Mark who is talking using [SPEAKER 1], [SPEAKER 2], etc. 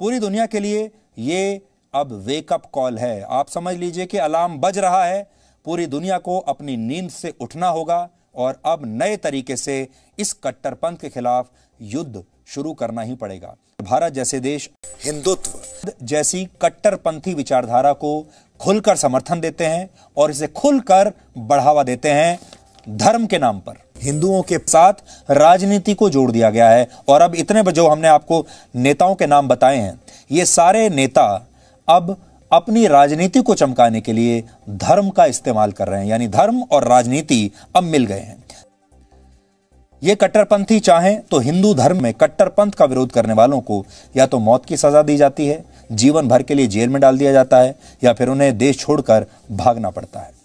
[SPEAKER 1] पूरी दुनिया के लिए ये अब वेकअप कॉल है आप समझ लीजिए कि अलार्म बज रहा है पूरी दुनिया को अपनी नींद से उठना होगा और अब नए तरीके से इस कट्टरपंथ के खिलाफ युद्ध शुरू करना ही पड़ेगा भारत जैसे देश हिंदुत्व जैसी कट्टरपंथी विचारधारा को खुलकर समर्थन देते हैं और इसे खुलकर बढ़ावा देते हैं धर्म के नाम पर हिंदुओं के साथ राजनीति को जोड़ दिया गया है और अब इतने जो हमने आपको नेताओं के नाम बताए हैं ये सारे नेता अब अपनी राजनीति को चमकाने के लिए धर्म का इस्तेमाल कर रहे हैं यानी धर्म और राजनीति अब मिल गए हैं ये कट्टरपंथी चाहें तो हिंदू धर्म में कट्टरपंथ का विरोध करने वालों को या तो मौत की सजा दी जाती है जीवन भर के लिए जेल में डाल दिया जाता है या फिर उन्हें देश छोड़कर भागना पड़ता है